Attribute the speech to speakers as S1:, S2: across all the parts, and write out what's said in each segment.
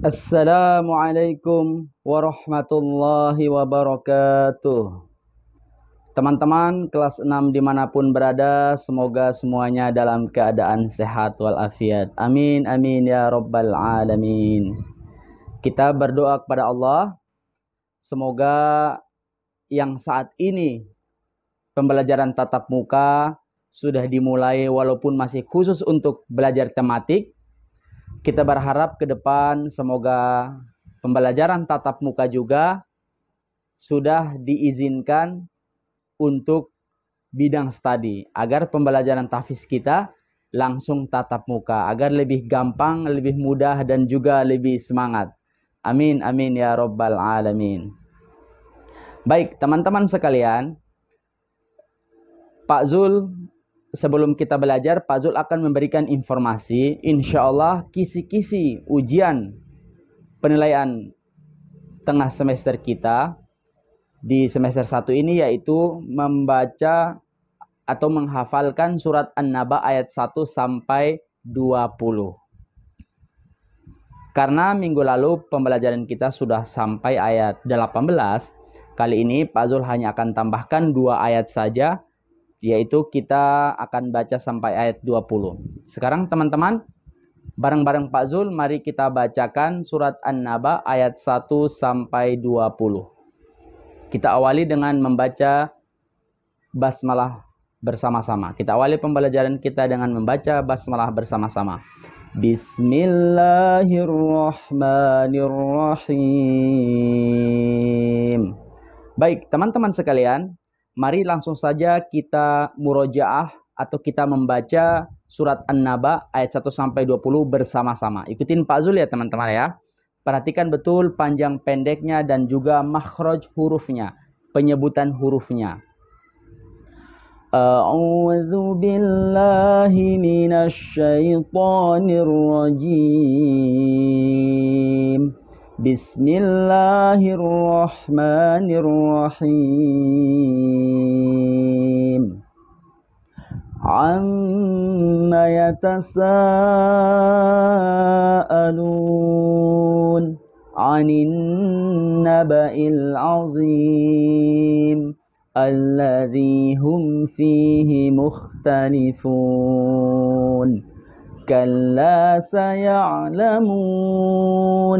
S1: Assalamualaikum warahmatullahi wabarakatuh. Teman-teman kelas 6 dimanapun berada, semoga semuanya dalam keadaan sehat walafiat. Amin, amin ya rabbal alamin. Kita berdoa kepada Allah, semoga yang saat ini pembelajaran tatap muka sudah dimulai walaupun masih khusus untuk belajar tematik, kita berharap ke depan semoga pembelajaran tatap muka juga sudah diizinkan untuk bidang studi agar pembelajaran tafis kita langsung tatap muka agar lebih gampang, lebih mudah dan juga lebih semangat. Amin amin ya rabbal alamin. Baik, teman-teman sekalian, Pak Zul sebelum kita belajar, Pak Zul akan memberikan informasi, insya Allah kisi-kisi ujian penilaian tengah semester kita di semester 1 ini yaitu membaca atau menghafalkan surat An-Naba ayat 1 sampai 20. Karena minggu lalu pembelajaran kita sudah sampai ayat 18, kali ini Pak Zul hanya akan tambahkan dua ayat saja yaitu kita akan baca sampai ayat 20. Sekarang teman-teman, bareng-bareng Pak Zul, mari kita bacakan surat An-Naba ayat 1 sampai 20. Kita awali dengan membaca basmalah bersama-sama. Kita awali pembelajaran kita dengan membaca basmalah bersama-sama. Bismillahirrahmanirrahim. Baik, teman-teman sekalian, Mari langsung saja kita murojaah atau kita membaca surat An-Naba ayat 1 sampai 20 bersama-sama. Ikutin Pak Zul ya teman-teman ya. Perhatikan betul panjang pendeknya dan juga makhraj hurufnya, penyebutan hurufnya.
S2: A'udzu billahi minasy syaithanir rajim. بسم الله الرحمن الرحيم عما يتساءلون عن النبأ العظيم الذي هم فيه مختلفون كلا سيعلمون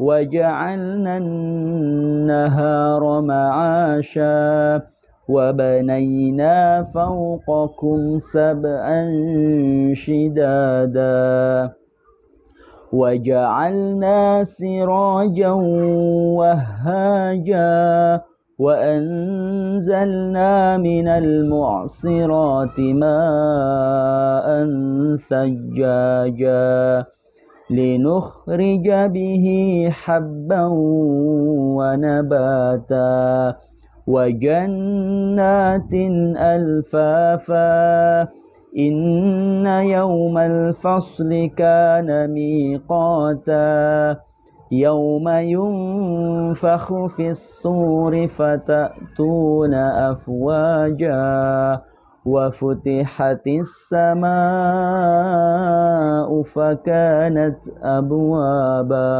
S2: وجعلنا النهار معاشا وبنينا فوقكم سبعا شدادا وجعلنا سراجا وهاجا وأنزلنا من المعصرات ماء ثجاجا لنخرج به حبا ونباتا وجنات الفافا ان يوم الفصل كان ميقاتا يوم ينفخ في الصور فتاتون افواجا وفتحت السماء فكانت أبوابا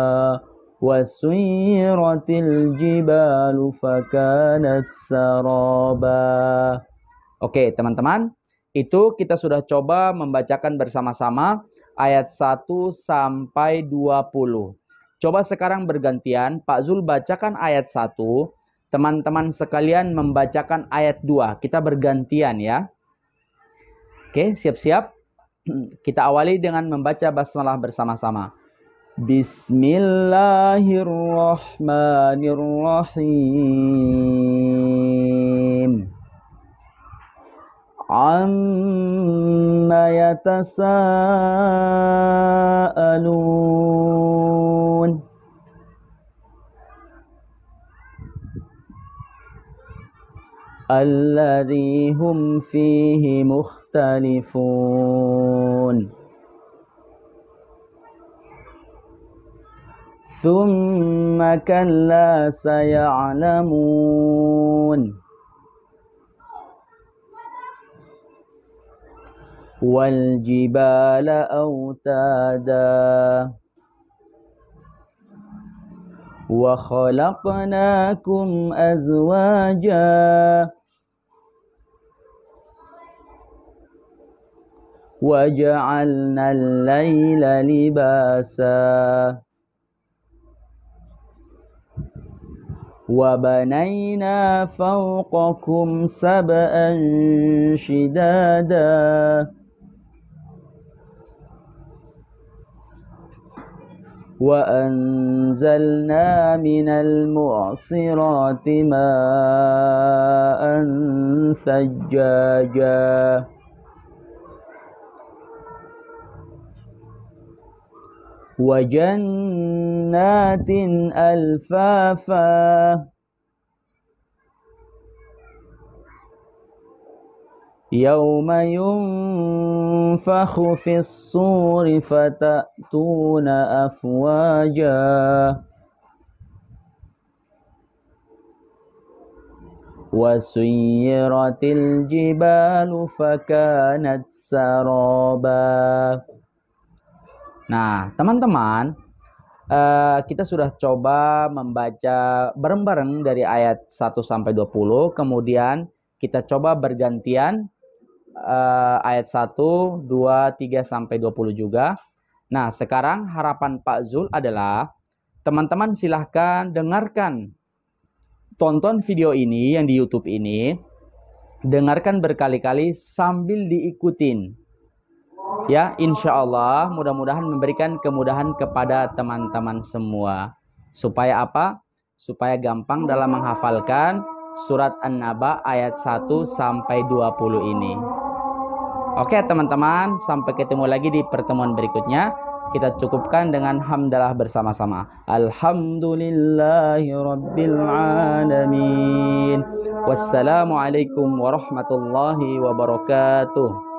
S1: وسيرت الجبال فكانت سرابا Oke teman-teman, itu kita sudah coba membacakan bersama-sama ayat 1 sampai 20. Coba sekarang bergantian, Pak Zul bacakan ayat 1, teman-teman sekalian membacakan ayat 2. Kita bergantian ya. Oke, siap-siap. Kita awali dengan membaca basmalah bersama-sama.
S2: Bismillahirrahmanirrahim. Amma yatasaalun الذي هم فيه مختلفون ثم كلا سيعلمون والجبال أوتادا وخلقناكم أزواجا وجعلنا الليل لباسا وبنينا فوقكم سبأ شدادا وأنزلنا من المعصرات ماء ثجاجا وجنات ألفافا يوم ينفخ في الصور فتأتون أفواجا
S1: وسيرت الجبال فكانت سرابا Nah, teman-teman, eh, kita sudah coba membaca bareng-bareng dari ayat 1 sampai 20, kemudian kita coba bergantian eh, ayat 1, 2, 3 sampai 20 juga. Nah, sekarang harapan Pak Zul adalah teman-teman silahkan dengarkan tonton video ini yang di YouTube ini, dengarkan berkali-kali sambil diikutin Ya, insya Allah mudah-mudahan memberikan kemudahan kepada teman-teman semua. Supaya apa? Supaya gampang dalam menghafalkan surat An-Naba ayat 1 sampai 20 ini. Oke teman-teman, sampai ketemu lagi di pertemuan berikutnya. Kita cukupkan dengan hamdalah bersama-sama. Alhamdulillahirrabbilalamin. Wassalamualaikum warahmatullahi wabarakatuh.